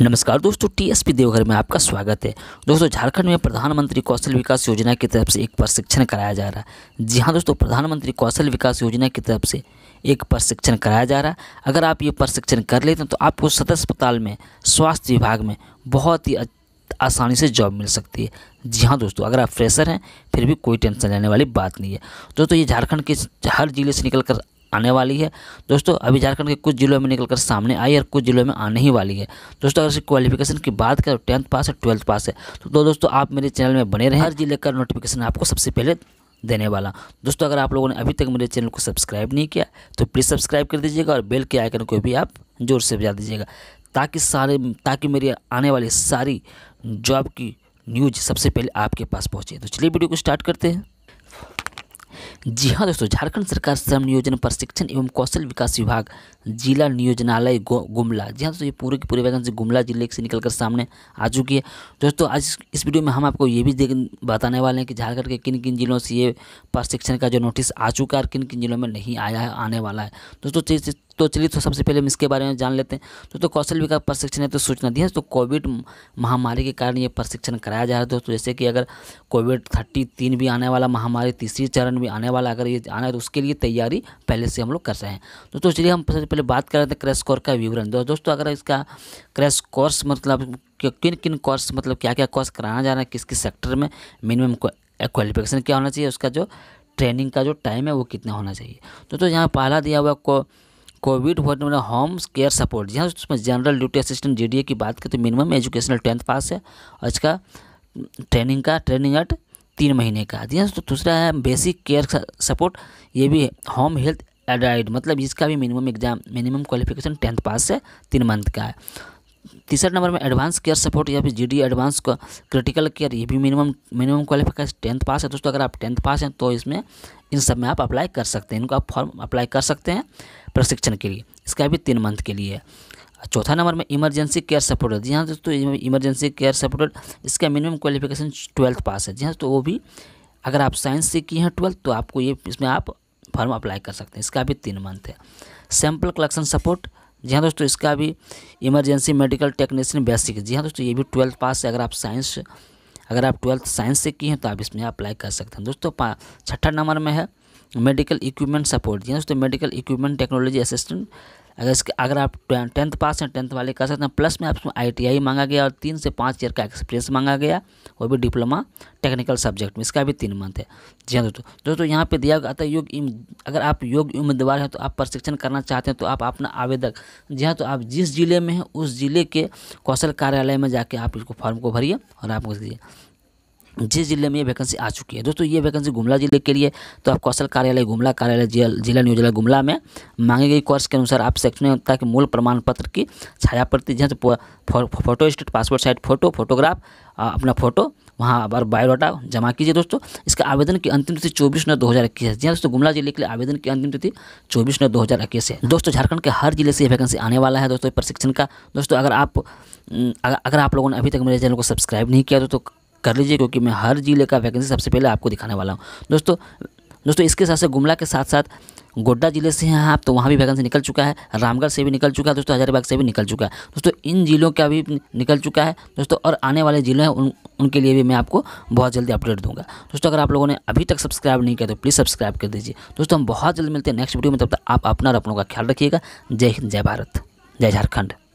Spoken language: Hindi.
नमस्कार दोस्तों टीएसपी देवघर में आपका स्वागत है दोस्तों झारखंड में प्रधानमंत्री कौशल विकास योजना की तरफ से एक प्रशिक्षण कराया जा रहा है जी हाँ दोस्तों प्रधानमंत्री कौशल विकास योजना की तरफ से एक प्रशिक्षण कराया जा रहा है अगर आप ये प्रशिक्षण कर लेते हैं तो आपको सदर अस्पताल में स्वास्थ्य विभाग में बहुत ही आसानी से जॉब मिल सकती है जी हाँ दोस्तों अगर आप फ्रेशर हैं फिर भी कोई टेंशन लेने वाली बात नहीं है दोस्तों ये झारखंड के हर जिले से निकल आने वाली है दोस्तों अभी झारखंड के कुछ जिलों में निकलकर सामने आई है और कुछ जिलों में आने ही वाली है दोस्तों अगर क्वालिफिकेशन की बात करें टेंथ पास है ट्वेल्थ पास है तो, दो दोस्तों आप मेरे चैनल में बने रहें हर जिले का नोटिफिकेशन आपको सबसे पहले देने वाला दोस्तों अगर आप लोगों ने अभी तक मेरे चैनल को सब्सक्राइब नहीं किया तो प्लीज़ सब्सक्राइब कर दीजिएगा और बेल के आइकन को भी आप जोर से बजा दीजिएगा ताकि सारे ताकि मेरी आने वाली सारी जॉब की न्यूज सबसे पहले आपके पास पहुँचे तो चलिए वीडियो को स्टार्ट करते हैं जी हाँ दोस्तों झारखंड सरकार श्रम नियोजन प्रशिक्षण एवं कौशल विकास विभाग जिला नियोजनालय गुमला जी हाँ दोस्तों ये पूरे की पूरी वैकेंसी गुमला जिले से निकलकर सामने आ चुकी है दोस्तों आज इस वीडियो में हम आपको ये भी देख बताने वाले हैं कि झारखंड के किन किन जिलों से ये प्रशिक्षण का जो नोटिस आ चुका है और किन किन जिलों में नहीं आया है आने वाला है दोस्तों तो चलिए तो सबसे पहले हम इसके बारे में जान लेते हैं तो, तो कौशल विकास प्रशिक्षण है तो सूचना दी है तो कोविड महामारी के कारण ये प्रशिक्षण कराया जा रहा है दोस्तों तो जैसे कि अगर कोविड थर्टी तीन भी आने वाला महामारी तीसरी चरण भी आने वाला अगर ये आना है तो उसके लिए तैयारी पहले से हम लोग कर रहे हैं दोस्तों तो चलिए हम सबसे पहले बात कर रहे थे क्रैश कोर्स का विवरण दोस्तों अगर इसका क्रैश कोर्स मतलब किन किन कोर्स मतलब क्या क्या कोर्स कराना जा रहा है किस किस सेक्टर में मिनिमम क्वालिफिकेशन क्या होना चाहिए उसका जो ट्रेनिंग का जो टाइम है वो कितना होना चाहिए तो, तो यहाँ पहला दिया हुआ को कोविड फोर्टीन मतलब होम केयर सपोर्ट जी हाँ उसमें जनरल ड्यूटी असिस्टेंट ए की बात करें तो मिनिमम एजुकेशनल टेंथ पास है और इसका ट्रेनिंग हम्म, का ट्रेनिंग एट तीन महीने का जी हाँ तो दूसरा है बेसिक केयर सपोर्ट ये भी होम हेल्थ एडाइड मतलब इसका भी minimum exam minimum qualification tenth pass है तीन मंथ का है तीसरे नंबर में एडवांस केयर सपोर्ट या फिर जीडी एडवांस का क्रिटिकल केयर ये भी minimum minimum qualification tenth pass है दोस्तों अगर आप टेंथ पास हैं तो इसमें इन सब में आप अप्लाई कर सकते हैं इनको आप फॉर्म अप्लाई कर सकते हैं प्रशिक्षण के लिए इसका भी तीन मंथ के लिए है चौथा नंबर में इमरजेंसी केयर सपोर्ट जी हाँ दोस्तों इमरजेंसी केयर सपोर्टेड इसका मिनिमम क्वालिफिकेशन ट्वेल्थ पास है जी हाँ तो वो भी अगर आप साइंस से की हैं ट्वेल्थ तो आपको ये इसमें आप फॉर्म अप्लाई कर सकते हैं इसका भी तीन मंथ है सैम्पल कलेक्शन सपोर्ट जी हाँ दोस्तों इसका भी इमरजेंसी मेडिकल टेक्नीशियन बेसिक जी हाँ दोस्तों ये भी ट्वेल्थ पास है अगर आप साइंस अगर आप ट्वेल्थ साइंस से की हैं तो आप इसमें अप्लाई कर सकते हैं दोस्तों छठा नंबर में है मेडिकल इक्विपमेंट सपोर्ट जी हाँ दोस्तों मेडिकल इक्विपमेंट टेक्नोलॉजी असिस्टेंट अगर इसके अगर आप टेंथ पास हैं टेंथ वाले कर सकते हैं प्लस में आपको आई मांगा गया और तीन से पाँच ईयर का एक्सपीरियंस मांगा गया वो भी डिप्लोमा टेक्निकल सब्जेक्ट में इसका भी तीन मंथ है जी हाँ दोस्तों दोस्तों यहाँ पे दिया गया था योग अगर आप योग्य उम्मीदवार हैं तो आप प्रशिक्षण करना चाहते हैं तो आप अपना आवेदक जी हाँ तो आप जिस जिले में हैं उस जिले के कौशल कार्यालय में जाके आप इसको फॉर्म को भरिए और आप जिस जिले में ये वैकेंसी आ चुकी है दोस्तों ये वैकेंसी गुमला जिले के लिए तो आप कौशल कार्यालय गुमला कार्यालय जिला न्यूजिला गुमला में मांगी गई कोर्स के अनुसार आप सेक्शन के मूल प्रमाण पत्र की छाया प्रति जैसे photo state passport size photo photograph अपना फोटो वहाँ पर बायोडाटा जमा कीजिए दोस्तों इसका आवेदन की अंतिम तिथि चौबीस नौ दो हज़ार इक्कीस है जी हाँ दोस्तों गुमला जिले के लिए आवेदन की अंतिम तिथि चौबीस नौ दो हज़ार इक्कीस है दोस्तों झारखंड के हर जिले से ये वैकेंसी आने वाला है दोस्तों प्रशिक्षण का दोस्तों अगर आप अगर आप लोगों ने अभी तक मेरे चैनल को सब्सक्राइब नहीं किया तो कर लीजिए क्योंकि मैं हर जिले का वैकेंसी सबसे पहले आपको दिखाने वाला हूँ दोस्तों दोस्तों इसके साथ साथ गुमला के साथ साथ गोड्डा जिले से हैं आप तो वहाँ भी वैकेंसी निकल चुका है रामगढ़ से भी निकल चुका है दोस्तों हजारीबाग से भी निकल चुका है दोस्तों इन जिलों का भी निकल चुका है दोस्तों और आने वाले जिले हैं उन उनके लिए भी मैं आपको बहुत जल्दी अपडेट दूंगा दोस्तों अगर आप लोगों ने अभी तक सब्सक्राइब नहीं किया तो प्लीज़ सब्सक्राइब कर दीजिए दोस्तों हम बहुत जल्द मिलते हैं नेक्स्ट वीडियो में तब तक आप अपना और अपनों का ख्याल रखिएगा जय हिंद जय भारत जय झारखंड